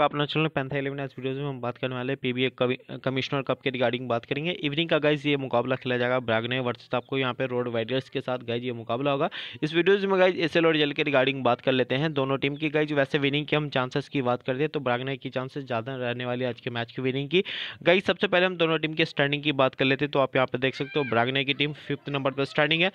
आपका अपना channel panther eleven एस वीडियोज में हम बात करने वाले पी बी कमिश्नर कप के रिगार्डिंग बात करेंगे इवनिंग का गाइज ये मुकाबला खेला जाएगा ब्रागने वर्सेस आपको यहाँ पे रोड वाइडर्स के साथ गाइज ये मुकाबला होगा इस वीडियोज में गाइज एस एल और जेल के रिगार्डिंग बात कर लेते हैं दोनों टीम की गाइज वैसे विनिंग की हम चांसेस की बात करते हैं तो ब्रागने की चांसेस ज़्यादा रहने वाली आज के मैच की विनिंग की गाइज सबसे पहले हम दोनों टीम के स्टैंडिंग की बात कर लेते हैं तो आप यहाँ पे देख सकते हो ब्रागने की टीम फिफ्थ नंबर पर स्टैंडिंग है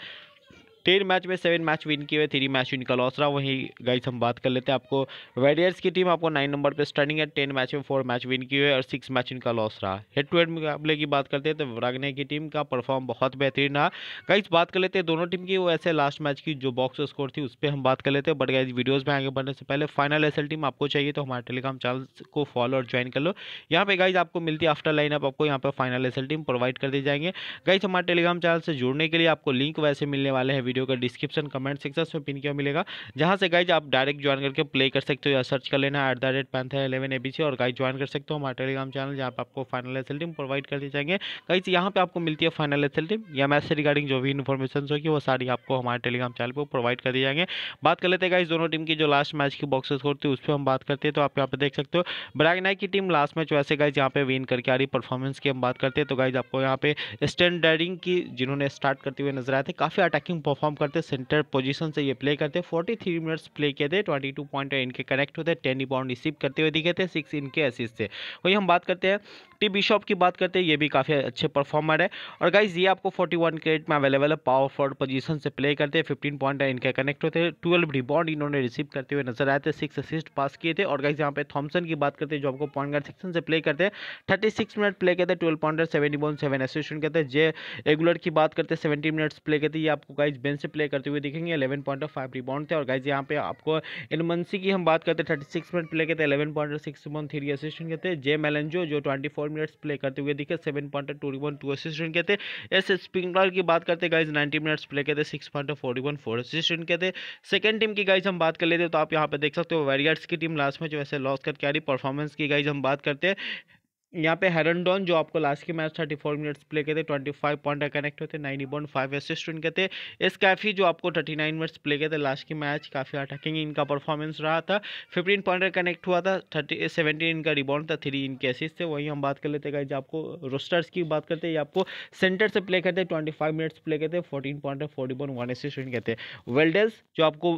टेन मैच में सेवन मैच विन किए हुए थ्री मैच इनका लॉस रहा वहीं गाइस हम बात कर लेते हैं आपको वेरियर्स की टीम आपको नाइन नंबर पे स्टार्टिंग है टेन मैच में फोर मैच विन किए हुए और सिक्स मैच इनका लॉस रहा हेड टू हेड मुकाबले की बात करते हैं तो वरागने की टीम का परफॉर्म बहुत बेहतरीन रहा गाइस बात कर लेते हैं दोनों टीम की वैसे लास्ट मैच की जो बॉक्स स्कोर थी उस पर हम बात कर लेते हैं बट गाइज वीडियोज़ में आगे बढ़ने से पहले फाइनल एस टीम आपको चाहिए तो हमारे टेलीग्राम चैनल को फॉलो और ज्वाइन कर लो यहाँ पे गाइज आपको मिलती है आफ्टर लाइन अप आपको यहाँ पर फाइनल एस टीम प्रोवाइड कर दी जाएंगे गाइज हमारे टेलीग्राम चैनल से जुड़ने के लिए आपको लिंक वैसे मिलने वाले हैं वीडियो का डिस्क्रिप्शन कमेंट सेक्शन में पिन किया मिलेगा जहाँ से गाइज आप डायरेक्ट ज्वाइन करके प्ले कर सकते हो या सर्च कर लेना at the rate panther eleven A और गाइज ज्वाइन कर सकते हो हमारे टेलीग्राम चैनल जहाँ पर आपको फाइनल एस प्रोवाइड कर दी जाएंगे गाइज यहाँ पर आपको मिलती है फाइनल एस टीम या मैथ से रिगार्डिंग जो भी इन्फॉर्मेशन होगी वो सारी आपको हमारे टेलीग्राम चैनल पर प्रोवाइड कर दी जाएंगे बात कर लेते हैं गाइज दोनों टीम की जो लास्ट मैच की बॉक्स होती है उस पर हम बात करते हैं तो आप यहाँ पर देख सकते हो ब्रैग नाइक की टीम लास्ट मैच वैसे गाइज यहाँ पे विन करके आ रही परफॉर्मेंस की हम बात करते हैं तो गाइज आपको यहाँ पे स्टैंडर्डिंग की जिन्होंने स्टार्ट करते हुए नजर आए थे काफ़ी अटैकिंग परफॉर्म परफॉर्म करते सेंटर पोजीशन से ये प्ले करते फोर्टी थ्री मिनट्स प्ले किए थे ट्वेंटी टू पॉइंट इनके कनेक्ट होते टेन रिबाउंड रिसीव करते हुए दिखे थे सिक्स इनके असिस थे वही हम बात करते हैं टी बिशॉप की बात करते हैं ये भी काफ़ी अच्छे परफॉर्मर है और गाइज ये आपको फोर्टी वन क्रेट में अवेलेबल है पावर फॉर्ड पोजीशन से प्ले करते हैं 15 पॉइंट इनके कनेक्ट होते हैं ट्वेल्व रिबाउंड इन्होंने रिसीव करते हुए नजर आए थे सिक्स असिस्ट पास किए थे और गाइज यहाँ पे थॉमसन की बात करते हैं जो आपको पॉइंट गार्ड सेक्शन से प्ले करते हैं थर्टी सिक्स मिनट प्ले करते twelve point seven rebound seven association करते हैं जे रेगुलर की बात करते हैं सेवेंटी मिनट्स प्ले करते ये आपको गाइज बेंच इलेवन से प्ले करते हुए दिखेंगे इलेवन पॉइंट फाइव रिबाउंड थे और गाइज यहाँ पे आपको इलमनसी की हम बात करते हैं थर्टी सिक्स मिनट प्ले करते हैं eleven point six rebound three assistant के थे जे मेलेंजो जो ट्वेंटी फोर मिनट्स प्ले करते हुए दिखे seven point two rebound two assistant के थे एस स्प्रिंकलर की बात करते गाइज नाइन्टी मिनट्स प्ले करते हैं six point four rebound four assistant के थे सेकंड टीम की गाइज हम बात कर लेते तो आप यहाँ पे देख सकते हो वेरियर्स की टीम लास्ट में जो ऐसे लॉस करके आ रही परफॉर्मेंस की गाइज हम बात करते हैं यहाँ पे हेरनडॉन जो आपको लास्ट के match thirty four minutes play करते ट्वेंटी फाइव पॉइंट कनेक्ट होते नाइनटी पॉइंट फाइव असिस्ट इनके थे इस कैफी जो आपको थर्टी नाइन मिनट्स प्ले करते लास्ट के मैच काफ़ी अटैकिंग इनका परफॉर्मेंस रहा था फिफ्टीन का कनेक्ट हुआ था थर्टी सेवेंटीन इनका रिबाउंड था थ्री इनके असिस्ट थे वहीं हम बात कर लेते गाइज आपको रोस्टर्स की बात करते हैं आपको सेंटर से प्ले करते ट्वेंटी फाइव मिनट्स प्ले करते fourteen pointer forty point one assist इनके थे वेल्डर्स जो आपको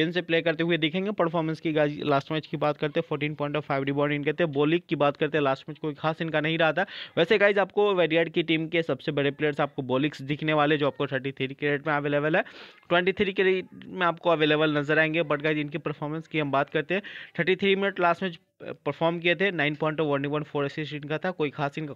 बेन से प्ले करते हुए दिखेंगे परफॉर्मेंस की लास्ट मैच की बात करते फोर्टीन पॉइंट फाइव रिबाउंड इनके थे बोलिक की बात करते लास्ट मैच कोई खास इनका नहीं रहा था वैसे गाइज आपको वेरियड की टीम के सबसे बड़े प्लेयर्स आपको बॉलिक्स दिखने वाले जो आपको थर्टी थ्री के रेट में अवेलेबल है ट्वेंटी थ्री के रेट में आपको अवेलेबल नजर आएंगे बट गाइज इनकी परफॉर्मेंस की हम बात करते हैं थर्टी थ्री मिनट लास्ट में परफॉर्म किए थे nine point one one four assist इनका था कोई खास इनका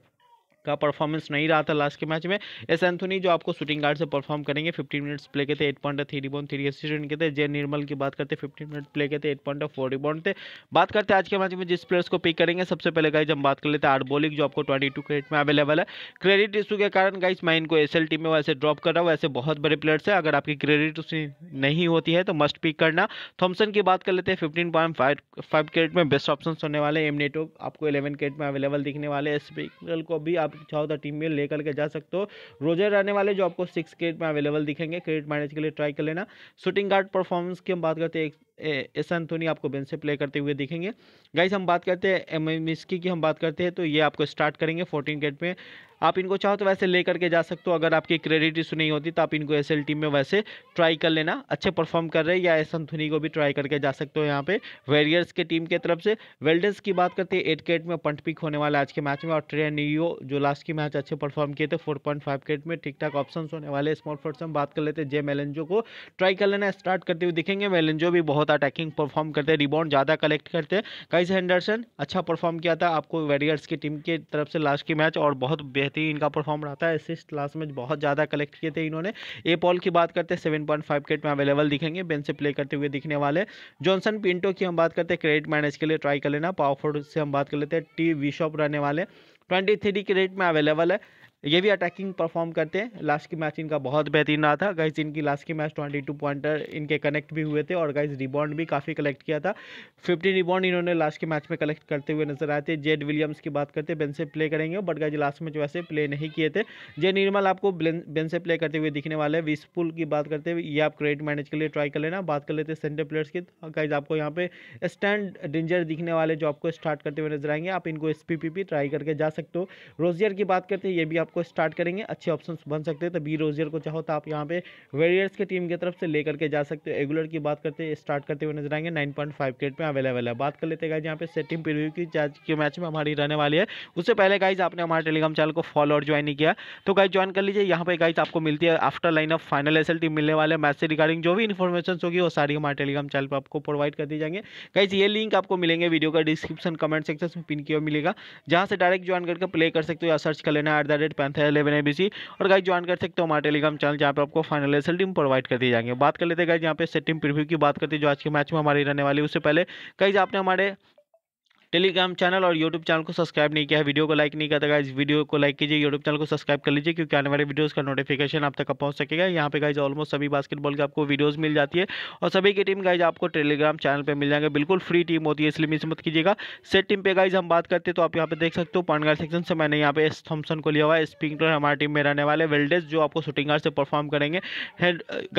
का परफॉर्मेंस नहीं रहा था लास्ट के मैच में एस एंथोनी जो आपको शूटिंग गार्ड से परफॉर्म करेंगे फिफ्टीन मिनट्स प्ले के थे eight point three rebound three assistant के थे जे निर्मल की बात करते फिफ्टीन मिनट प्ले के थे एट पॉइंट फोर रिबॉन्ड थे बात करते आज के मैच में जिस प्लेयर्स को पिक करेंगे सबसे पहले गाइज हम बात कर लेते हैं आर बोलिंग जो आपको ट्वेंटी टू क्रेडिट में अवेलेबल है क्रेडिट इशू के कारण गाइज मैं इनको एस टीम में वैसे ड्रॉप कर रहा हूँ वैसे बहुत बड़े प्लेयर्स है अगर आपकी क्रेडिट नहीं होती है तो मस्ट पिक करना थॉम्सन की बात कर लेते हैं फिफ्टीन पॉइंट फाइव क्रेडिट में बेस्ट ऑप्शन होने वाले एम नेटो आपको इलेवन क्रेडिट में अवेलेबल दिखने वाले एस को भी आप चाहो तो टीम में लेकर के जा सकते हो रोजर रहने वाले जो आपको सिक्स क्रेट में अवेलेबल दिखेंगे क्रेट मैनेज के लिए ट्राई कर लेना शूटिंग गार्ड परफॉर्मेंस की हम बात करते हैं एस एंथोनी आपको बेंच से प्ले करते हुए दिखेंगे गाइस हम बात करते हैं एम मिस्की की हम बात करते हैं तो ये आपको स्टार्ट करेंगे फोर्टीन गेट में आप इनको चाहो तो वैसे ले करके जा सकते हो अगर आपकी क्रेडिट इशू नहीं होती तो आप इनको एस टीम में वैसे ट्राई कर लेना अच्छे परफॉर्म कर रहे हैं या एस एंथोनी को भी ट्राई करके जा सकते हो यहाँ पे वेरियर्स के टीम के तरफ से वेल्डर्स की बात करते हैं एट केट में पंट पिक होने वाला आज के मैच में और ट्रेनियो जो लास्ट के मैच अच्छे परफॉर्म किए थे फोर पॉइंट फाइव केट में ठीक ठाक ऑप्शन होने वाले स्मॉल फोर्ट्स हम बात कर लेते हैं जे मेलेंजो को ट्राई कर लेना स्टार्ट करते हुए दिखेंगे मेलेंजो भी बहुत बहुत अटैकिंग परफॉर्म करते हैं रिबाउंड ज़्यादा कलेक्ट करते हैं काइज हैंडरसन अच्छा परफॉर्म किया था आपको वेरियर्स की टीम की तरफ से लास्ट की मैच और बहुत बेहतरीन इनका परफॉर्म रहा था असिस्ट लास्ट मैच बहुत ज़्यादा कलेक्ट किए थे इन्होंने ए पॉल की बात करते सेवन पॉइंट फाइव केट में अवेलेबल दिखेंगे बेन से प्ले करते हुए दिखने वाले जॉनसन पिंटो की हम बात करते हैं क्रेडिट मैनेज के लिए ट्राई कर लेना पावरफुल से हम बात कर लेते हैं टी विशॉप रहने वाले ट्वेंटी थ्री के रेट में अवेलेबल है ये भी अटैकिंग परफॉर्म करते हैं लास्ट की मैच इनका बहुत बेहतरीन रहा था गाइज इनकी लास्ट की मैच ट्वेंटी टू पॉइंटर इनके कनेक्ट भी हुए थे और गाइज रिबॉन्ड भी काफ़ी कलेक्ट किया था फिफ्टी रिबॉन्ड इन्होंने लास्ट के मैच में कलेक्ट करते हुए नजर आए थे जेड विलियम्स की बात करते बेन से प्ले करेंगे बट गाइज लास्ट मैच वैसे प्ले नहीं किए थे जे निर्मल आपको बेन से प्ले करते हुए दिखने वाले हैं विस्पुल की बात करते हुए ये आप क्रेडिट मैनेज के लिए ट्राई कर लेना बात कर लेते हैं सेंटर प्लेयर्स की गाइज तो आपको यहाँ पे स्टैंड डेंजर दिखने वाले जो आपको स्टार्ट करते हुए नजर आएंगे आप इनको एस ट्राई करके जा सकते हो रोजियर की बात करते हैं ये भी आपको आपको स्टार्ट करेंगे अच्छे ऑप्शन बन सकते हैं तो बी रोजियर को चाहो तो आप यहाँ पे वेरियर्स की टीम की तरफ से लेकर के जा सकते हो रेगुलर की बात करते हैं स्टार्ट करते हुए नजर आएंगे नाइन पॉइंट फाइव क्रेड पर अवेलेबल है बात कर लेते हैं यहाँ पे सेटिंग प्रिव्यू की के मैच में हमारी रहने वाली है उससे पहले गाइज आपने हमारे टेलीग्राम चैनल को फॉलो और ज्वाइन नहीं किया तो गाइज ज्वाइन कर लीजिए यहाँ पर गाइज आपको मिलती है after line of final S team मिलने वाले मैच से रिगार्डिंग जो भी इन्फॉर्मेशन होगी वो सारी हमारे टेलीग्राम चैनल पर आपको प्रोवाइड कर दी जाएंगे गाइज ये लिंक आपको मिलेंगे वीडियो का डिस्क्रिप्शन कमेंट सेक्शन में पिन किया मिलेगा जहाँ से डायरेक्ट ज्वाइन करके प्ले कर सकते हो या सर्च कर लेना at the panther eleven A और गाइज ज्वाइन कर सकते हो हमारे टेलीग्राम चैनल जहाँ पे आपको फाइनल रिजल्ट टीम प्रोवाइड कर दी जाएंगे बात कर लेते हैं गाइज यहाँ पे सेट टीम प्रीव्यू की बात करते जो आज के मैच में हमारी रहने वाली उससे पहले कई आपने हमारे टेलीग्राम चैनल और यूट्यूब चैनल को सब्सक्राइब नहीं किया है वीडियो को लाइक नहीं करता इस वीडियो को लाइक कीजिए यूट्यूब चैनल को सब्सक्राइब कर लीजिए क्योंकि आने वाले वीडियोज़ का नोटिफिकेशन आप तक पहुंच सकेगा यहाँ पे गाइज ऑलमोस्ट सभी बास्केटबॉल की आपको वीडियोज़ मिल जाती है और सभी की टीम गाइज आपको टेलीग्राम चैनल पर मिल जाएंगे बिल्कुल फ्री टीम होती है इसलिए मिस मत कीजिएगा सेट टीम पर गाइज हम बात करते तो आप यहाँ पे देख सकते हो पॉइंट सेक्शन से मैंने यहाँ पे एस थॉमसन को लिया हुआ है स्पिंगलर हमारी टीम में रहने वाले वेल्डेज जो आपको शूटिंग गार्ड से परफॉर्म करेंगे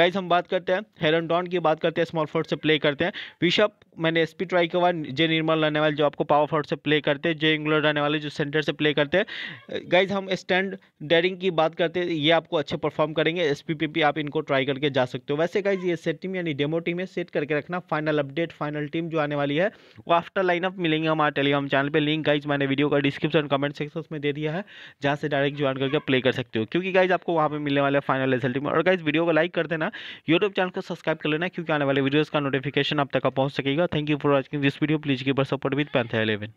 गाइज हम बात करते हैं हेरन डॉन की बात करते हैं स्मॉल फोर्ट से प्ले करते हैं विशअप मैंने एसपी ट्राई किया हुआ जे निर्मल रहने वाले जो आपको पावर फॉर्ड से प्ले करते हैं जो इंग्लैंड रहने वाले जो सेंटर से प्ले करते हैं गाइज हम स्टैंड डेरिंग की बात करते हैं ये आपको अच्छे परफॉर्म करेंगे एस आप इनको ट्राई करके जा सकते हो वैसे गाइज ये सेट टीम यानी डेमो टीम है सेट करके रखना फाइनल अपडेट फाइनल टीम जो आने वाली है वो आफ्टर लाइनअप मिलेंगे हमारे टेलीग्राम चैनल पर लिंक गाइज मैंने वीडियो का डिस्क्रिप्शन कमेंट सेक्शन में दे दिया है जहाँ से डायरेक्ट ज्वाइन करके प्ले कर सकते हो क्योंकि गाइज आपको वहाँ पर मिलने वाले फाइनल रिजल्ट टीम और गाइज वीडियो को लाइक कर देना यूट्यूब चैनल को सब्सक्राइब कर लेना क्योंकि आने वाले वीडियोज़ का नोटिफिकेशन आप तक पहुँच सकेगा thank you for watching this video please keeper support with pan month 11